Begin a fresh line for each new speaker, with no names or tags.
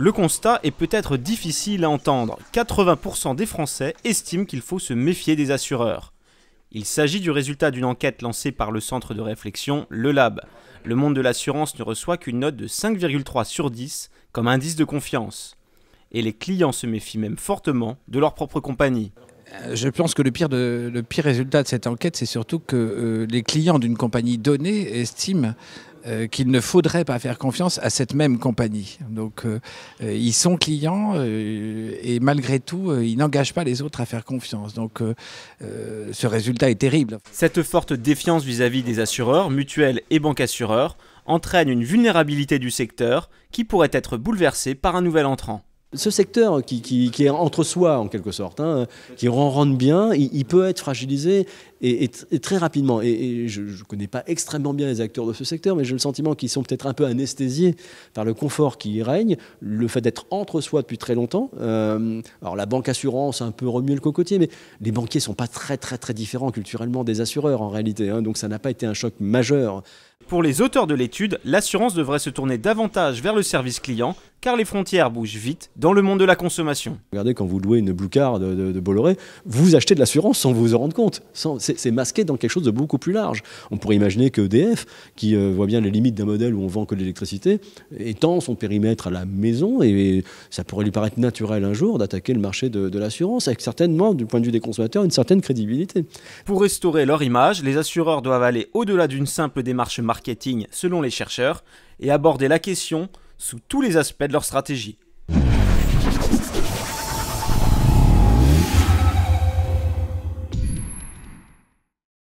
Le constat est peut-être difficile à entendre. 80% des Français estiment qu'il faut se méfier des assureurs. Il s'agit du résultat d'une enquête lancée par le centre de réflexion, le Lab. Le monde de l'assurance ne reçoit qu'une note de 5,3 sur 10 comme indice de confiance. Et les clients se
méfient même fortement de leur propre compagnie. Euh, je pense que le pire, résultat de cette enquête, c'est surtout que euh, les clients d'une compagnie donnée estiment euh, qu'il ne faudrait pas faire confiance à cette même compagnie. Donc euh, euh, ils sont clients et malgré tout, ils n'engagent pas les autres à faire confiance. Donc ce résultat est terrible.
Cette forte défiance vis-à-vis des assureurs, mutuelles et banques assureurs, entraîne une vulnérabilité du secteur qui pourrait être bouleversée par un nouvel entrant
ce secteur qui, est entre soi en quelque sorte, hein, qui rentre bien, il, peut être fragilisé et, très rapidement. Et, je ne connais pas extrêmement bien les acteurs de ce secteur, mais j'ai le sentiment qu'ils sont peut-être un peu anesthésiés par le confort qui y règne, le fait d'être entre soi depuis très longtemps. Euh, alors la banque assurance a un peu remué le cocotier, mais les banquiers ne sont pas très très très différents culturellement des assureurs en réalité, hein, donc ça n'a pas été un choc majeur. Pour les auteurs de l'étude, l'assurance
devrait se tourner davantage vers le service client car les frontières bougent vite dans le monde de la consommation.
Regardez, quand vous louez une Blue Card de, Bolloré, vous achetez de l'assurance sans vous en rendre compte. C'est masqué dans quelque chose de beaucoup plus large. On pourrait imaginer que EDF, qui euh, voit bien les limites d'un modèle où on vend que l'électricité, étend son périmètre à la maison, et, ça pourrait lui paraître naturel un jour d'attaquer le marché de l'assurance, avec certainement, du point de vue des consommateurs, une certaine crédibilité. Pour restaurer
leur image, les assureurs doivent aller au-delà d'une simple démarche marketing, selon les chercheurs, et aborder la question sous tous les aspects de leur stratégie.